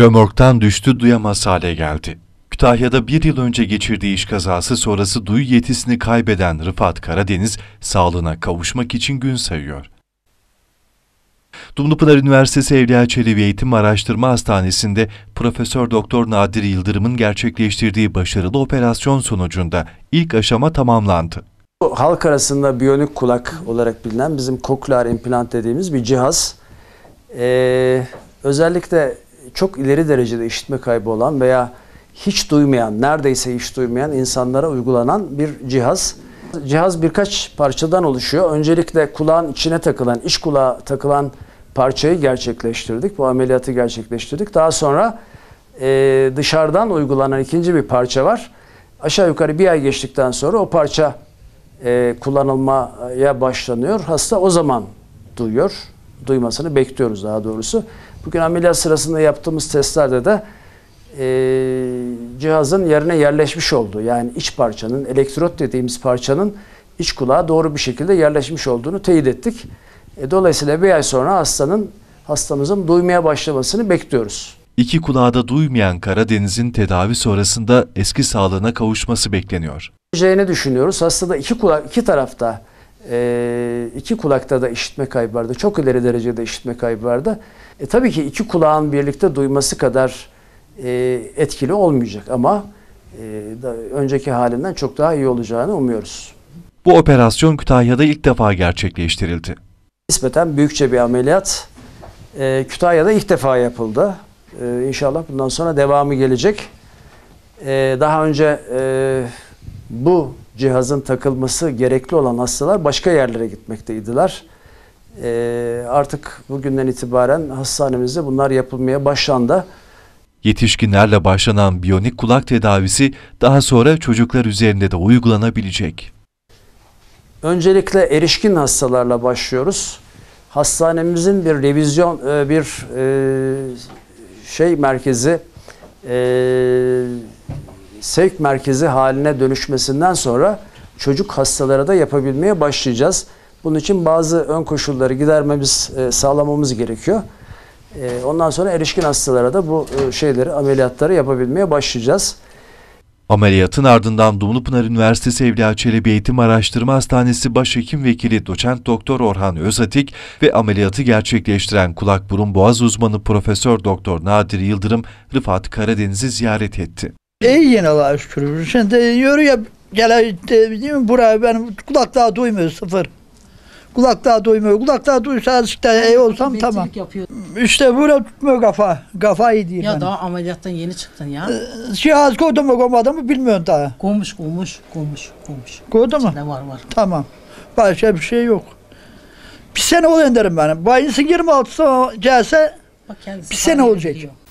Römorktan düştü duyamaz hale geldi. Kütahya'da bir yıl önce geçirdiği iş kazası sonrası duyu yetisini kaybeden Rıfat Karadeniz sağlığına kavuşmak için gün sayıyor. Dumlupınar Üniversitesi Evliya Çelebi Eğitim Araştırma Hastanesi'nde Profesör Doktor Nadir Yıldırım'ın gerçekleştirdiği başarılı operasyon sonucunda ilk aşama tamamlandı. Bu Halk arasında biyonik kulak olarak bilinen bizim koklear implant dediğimiz bir cihaz. Ee, özellikle çok ileri derecede işitme kaybı olan veya hiç duymayan, neredeyse hiç duymayan insanlara uygulanan bir cihaz. Cihaz birkaç parçadan oluşuyor. Öncelikle kulağın içine takılan, iç kulağa takılan parçayı gerçekleştirdik. Bu ameliyatı gerçekleştirdik. Daha sonra e, dışarıdan uygulanan ikinci bir parça var. Aşağı yukarı bir ay geçtikten sonra o parça e, kullanılmaya başlanıyor. Hasta o zaman duyuyor. Duymasını bekliyoruz daha doğrusu. Bugün ameliyat sırasında yaptığımız testlerde de e, cihazın yerine yerleşmiş oldu. yani iç parçanın elektrot dediğimiz parçanın iç kulağa doğru bir şekilde yerleşmiş olduğunu teyit ettik. E, dolayısıyla bir ay sonra hastanın hastamızın duymaya başlamasını bekliyoruz. İki kulağı da duymayan Karadeniz'in tedavi sonrasında eski sağlığına kavuşması bekleniyor. Düşünüyoruz. Hastada iki kulak iki tarafta e, iki kulakta da işitme kaybı vardı. Çok ileri derecede işitme kaybı vardı. E, tabii ki iki kulağın birlikte duyması kadar e, etkili olmayacak ama e, da, önceki halinden çok daha iyi olacağını umuyoruz. Bu operasyon Kütahya'da ilk defa gerçekleştirildi. Nispeten büyükçe bir ameliyat. E, Kütahya'da ilk defa yapıldı. E, inşallah bundan sonra devamı gelecek. E, daha önce e, bu cihazın takılması gerekli olan hastalar başka yerlere gitmekteydiler. Ee, artık bugünden itibaren hastanemizde bunlar yapılmaya başlandı. Yetişkinlerle başlanan biyonik kulak tedavisi daha sonra çocuklar üzerinde de uygulanabilecek. Öncelikle erişkin hastalarla başlıyoruz. Hastanemizin bir revizyon e, bir e, şey merkezi e, sevk merkezi haline dönüşmesinden sonra çocuk hastalara da yapabilmeye başlayacağız. Bunun için bazı ön koşulları gidermemiz, e, sağlamamız gerekiyor. E, ondan sonra erişkin hastalara da bu e, şeyleri, ameliyatları yapabilmeye başlayacağız. Ameliyatın ardından Dumlupınar Üniversitesi Evliya Çelebi Eğitim Araştırma Hastanesi Başhekim Vekili Doçent Doktor Orhan Özatik ve ameliyatı gerçekleştiren kulak burun boğaz uzmanı Profesör Doktor Nadir Yıldırım Rıfat Karadeniz'i ziyaret etti. İyi yine Allah'a şükür. Şimdi e, yürü ya gele işte, buraya benim kulak daha duymuyor sıfır. Kulak daha duymuyor. Kulak daha duysa işte iyi e, olsam tamam. Yapıyor. İşte böyle tutmuyor kafa. iyi değil. Ya benim. daha ameliyattan yeni çıktın ya. Ee, cihaz şey, koydu mu koymadı mı bilmiyorum daha. Koymuş koymuş koymuş koymuş. Koydu mu? İçinde var var. Tamam. Başka bir şey yok. Bir sene ol derim benim. Bayınsın 26 gelse Bak bir sene olacak. Diyor.